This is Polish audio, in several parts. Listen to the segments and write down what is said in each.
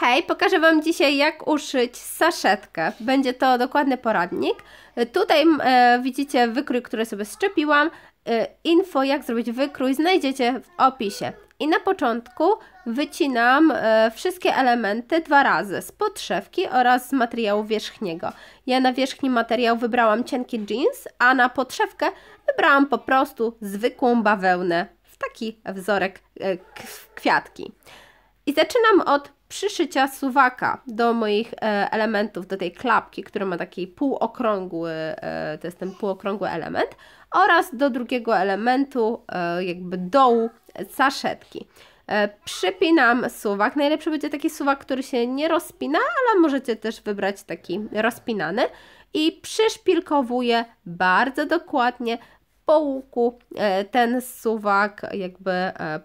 Hej, pokażę Wam dzisiaj jak uszyć saszetkę. Będzie to dokładny poradnik. Tutaj e, widzicie wykrój, który sobie szczepiłam. E, info jak zrobić wykrój znajdziecie w opisie. I na początku wycinam e, wszystkie elementy dwa razy z podszewki oraz z materiału wierzchniego. Ja na wierzchni materiał wybrałam cienki jeans, a na podszewkę wybrałam po prostu zwykłą bawełnę w taki wzorek e, kwiatki. I zaczynam od przyszycia suwaka do moich e, elementów, do tej klapki, która ma taki półokrągły, e, to jest ten półokrągły element, oraz do drugiego elementu, e, jakby dołu saszetki. Przypinam suwak. Najlepszy będzie taki suwak, który się nie rozpina, ale możecie też wybrać taki rozpinany. I przyszpilkowuję bardzo dokładnie po łuku ten suwak jakby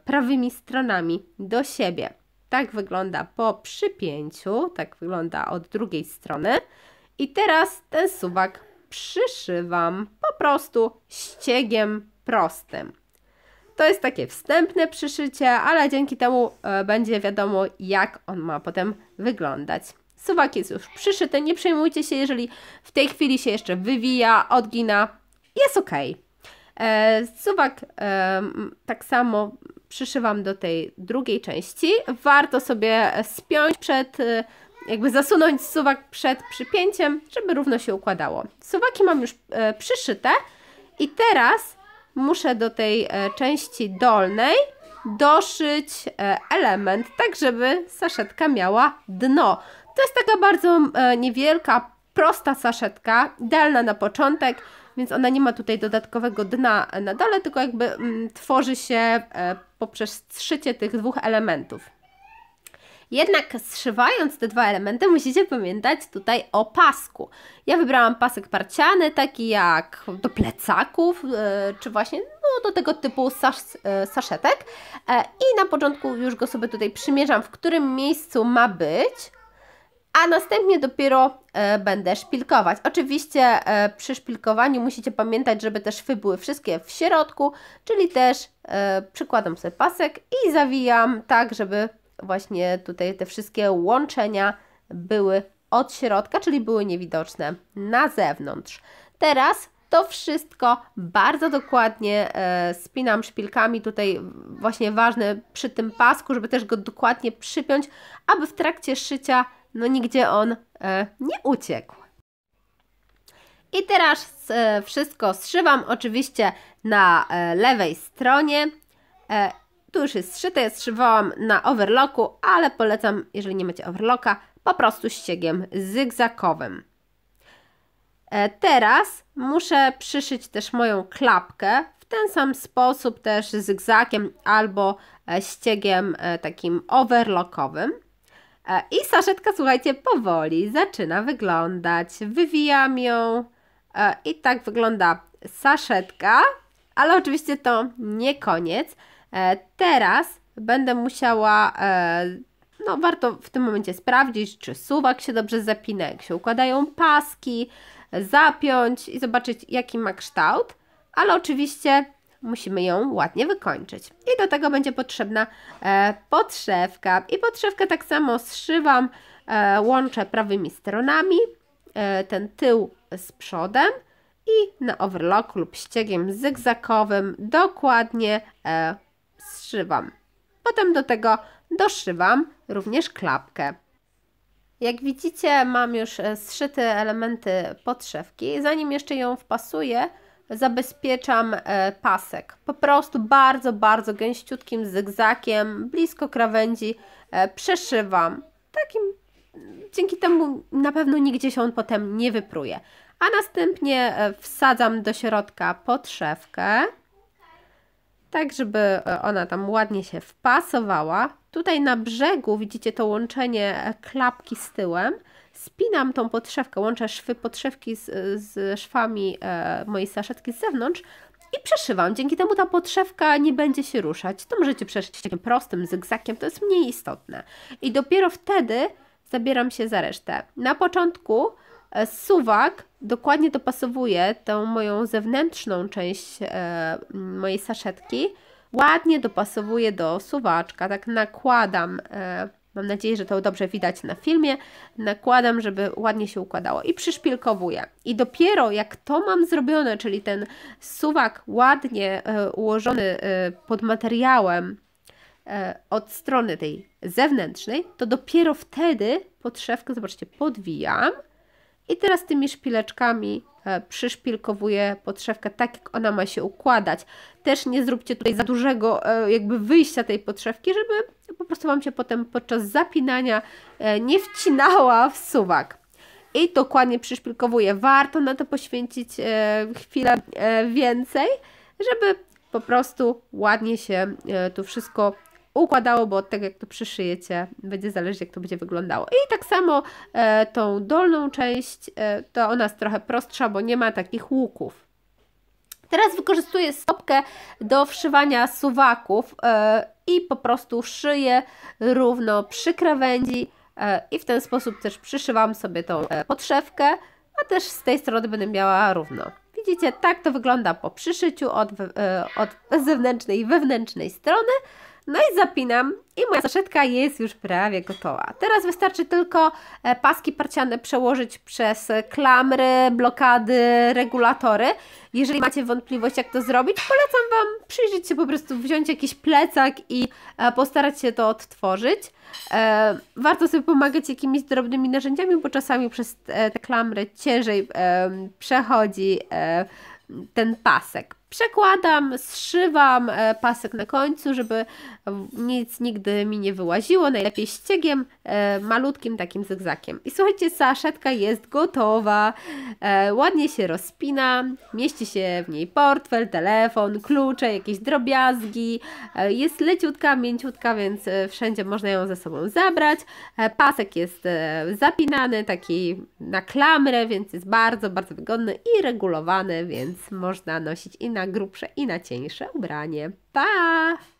prawymi stronami do siebie. Tak wygląda po przypięciu, tak wygląda od drugiej strony. I teraz ten suwak przyszywam po prostu ściegiem prostym. To jest takie wstępne przyszycie, ale dzięki temu e, będzie wiadomo, jak on ma potem wyglądać. Suwak jest już przyszyty, nie przejmujcie się, jeżeli w tej chwili się jeszcze wywija, odgina, jest ok. E, suwak tak samo przyszywam do tej drugiej części. Warto sobie spiąć przed, y, jakby zasunąć suwak przed przypięciem, żeby równo się układało. Suwaki mam już y, przyszyte i teraz muszę do tej y, części dolnej doszyć element, tak żeby saszetka miała dno. To jest taka bardzo niewielka, prosta saszetka, idealna na początek więc ona nie ma tutaj dodatkowego dna na dole, tylko jakby mm, tworzy się e, poprzez szycie tych dwóch elementów. Jednak zszywając te dwa elementy, musicie pamiętać tutaj o pasku. Ja wybrałam pasek parciany, taki jak do plecaków, e, czy właśnie no, do tego typu e, saszetek. I na początku już go sobie tutaj przymierzam, w którym miejscu ma być a następnie dopiero e, będę szpilkować. Oczywiście e, przy szpilkowaniu musicie pamiętać, żeby te szwy były wszystkie w środku, czyli też e, przykładam sobie pasek i zawijam tak, żeby właśnie tutaj te wszystkie łączenia były od środka, czyli były niewidoczne na zewnątrz. Teraz to wszystko bardzo dokładnie spinam szpilkami. Tutaj właśnie ważne przy tym pasku, żeby też go dokładnie przypiąć, aby w trakcie szycia no nigdzie on e, nie uciekł. I teraz e, wszystko zszywam oczywiście na e, lewej stronie. E, tu już jest zszyte, ja zszywałam na overlocku, ale polecam, jeżeli nie macie overlocka, po prostu ściegiem zygzakowym. E, teraz muszę przyszyć też moją klapkę w ten sam sposób, też zygzakiem albo e, ściegiem takim overlockowym. I saszetka, słuchajcie, powoli zaczyna wyglądać. Wywijam ją e, i tak wygląda saszetka, ale oczywiście to nie koniec. E, teraz będę musiała, e, no warto w tym momencie sprawdzić, czy suwak się dobrze zapina, jak się układają paski, zapiąć i zobaczyć jaki ma kształt, ale oczywiście musimy ją ładnie wykończyć. I do tego będzie potrzebna e, podszewka. I podszewkę tak samo zszywam, e, łączę prawymi stronami, e, ten tył z przodem i na overlocku lub ściegiem zygzakowym dokładnie e, zszywam. Potem do tego doszywam również klapkę. Jak widzicie, mam już e, zszyte elementy podszewki. Zanim jeszcze ją wpasuję, zabezpieczam e, pasek. Po prostu bardzo, bardzo gęściutkim zygzakiem, blisko krawędzi e, przeszywam. Takim, dzięki temu na pewno nigdzie się on potem nie wypruje. A następnie e, wsadzam do środka podszewkę, tak żeby ona tam ładnie się wpasowała. Tutaj na brzegu widzicie to łączenie e, klapki z tyłem. Spinam tą podszewkę, łączę szwy podszewki z, z szwami e, mojej saszetki z zewnątrz i przeszywam. Dzięki temu ta podszewka nie będzie się ruszać. To możecie przeszyć takim prostym zygzakiem, to jest mniej istotne. I dopiero wtedy zabieram się za resztę. Na początku e, suwak dokładnie dopasowuje tą moją zewnętrzną część mojej saszetki ładnie dopasowuję do suwaczka, tak nakładam, e, mam nadzieję, że to dobrze widać na filmie, nakładam, żeby ładnie się układało i przyszpilkowuję. I dopiero jak to mam zrobione, czyli ten suwak ładnie e, ułożony e, pod materiałem, od strony tej zewnętrznej, to dopiero wtedy podszewkę, zobaczcie, podwijam i teraz tymi szpileczkami e, przyszpilkowuję podszewkę tak, jak ona ma się układać. Też nie zróbcie tutaj za dużego e, jakby wyjścia tej podszewki, żeby po prostu Wam się potem podczas zapinania e, nie wcinała w suwak. I dokładnie przyszpilkowuję. Warto na to poświęcić chwilę więcej, żeby po prostu ładnie się tu wszystko układało, bo od tego jak to przyszyjecie będzie zależeć jak to będzie wyglądało. I tak samo e, tą dolną część, e, to ona jest trochę prostsza, bo nie ma takich łuków. Teraz wykorzystuję stopkę do wszywania suwaków e, i po prostu szyję równo przy krawędzi e, i w ten sposób też przyszywam sobie tą e, podszewkę, a też z tej strony będę miała równo. Widzicie, tak to wygląda po przyszyciu od, od zewnętrznej i wewnętrznej strony. No i zapinam i moja saszetka jest już prawie gotowa. Teraz wystarczy tylko e, paski parciane przełożyć przez klamry, blokady, regulatory. Jeżeli macie wątpliwość jak to zrobić, polecam Wam przyjrzeć się po prostu, wziąć jakiś plecak i e, postarać się to odtworzyć. E, warto sobie pomagać jakimiś drobnymi narzędziami, bo czasami przez te klamry ciężej przechodzi ten pasek przekładam, zszywam e, pasek na końcu, żeby nic nigdy mi nie wyłaziło, najlepiej ściegiem, e, malutkim takim zygzakiem. I słuchajcie, saszetka jest gotowa, e, ładnie się rozpina, mieści się w niej portfel, telefon, klucze, jakieś drobiazgi, jest leciutka, mięciutka, więc wszędzie można ją ze sobą zabrać. Pasek jest zapinany, taki na klamrę, więc jest bardzo, bardzo wygodny i regulowany, więc można nosić i na na grubsze i na cieńsze ubranie. Pa!